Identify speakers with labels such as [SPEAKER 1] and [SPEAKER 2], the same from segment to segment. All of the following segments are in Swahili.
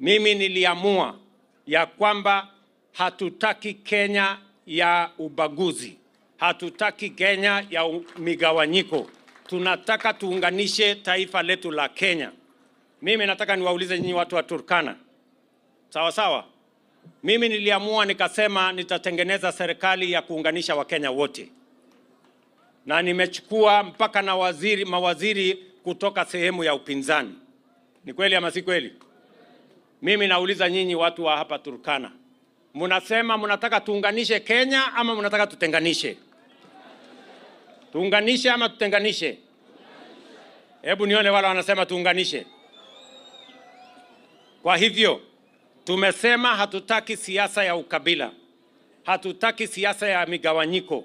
[SPEAKER 1] mimi niliamua ya kwamba hatutaki Kenya ya ubaguzi, hatutaki Kenya ya migawanyiko, tunataka tuunganishe taifa letu la Kenya. Mimi nataka niwaulize nyinyi watu wa Turkana, sawa sawa. Mimi niliamua nikasema nitatengeneza serikali ya kuunganisha Wakenya wote, na nimechukua mpaka na waziri, mawaziri kutoka sehemu ya upinzani. Ni kweli ama si kweli? Mimi nauliza nyinyi watu wa hapa Turkana, mnasema mnataka tuunganishe Kenya ama mnataka tutenganishe? Tuunganishe ama tutenganishe? Hebu nione wale wanasema tuunganishe. Kwa hivyo tumesema hatutaki siasa ya ukabila, hatutaki siasa ya migawanyiko,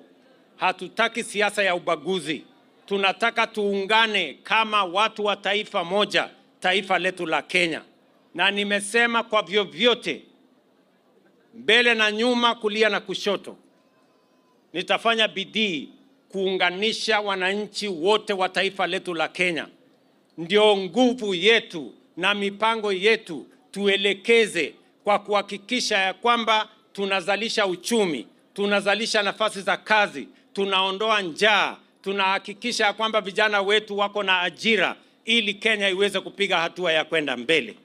[SPEAKER 1] hatutaki siasa ya ubaguzi. Tunataka tuungane kama watu wa taifa moja, taifa letu la Kenya na nimesema kwa vyovyote, mbele na nyuma, kulia na kushoto, nitafanya bidii kuunganisha wananchi wote wa taifa letu la Kenya. Ndio nguvu yetu na mipango yetu tuelekeze kwa kuhakikisha ya kwamba tunazalisha uchumi, tunazalisha nafasi za kazi, tunaondoa njaa, tunahakikisha ya kwamba vijana wetu wako na ajira ili Kenya iweze kupiga hatua ya kwenda mbele.